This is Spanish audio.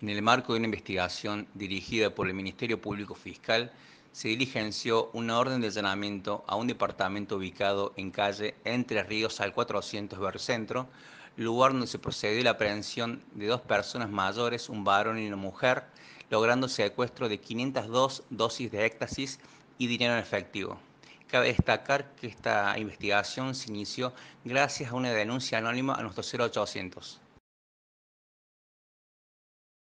en el marco de una investigación dirigida por el Ministerio Público Fiscal, se diligenció una orden de allanamiento a un departamento ubicado en calle Entre Ríos al 400 Centro, lugar donde se procedió la aprehensión de dos personas mayores, un varón y una mujer, logrando secuestro de 502 dosis de éxtasis y dinero en efectivo. Cabe destacar que esta investigación se inició gracias a una denuncia anónima a nuestro 0800.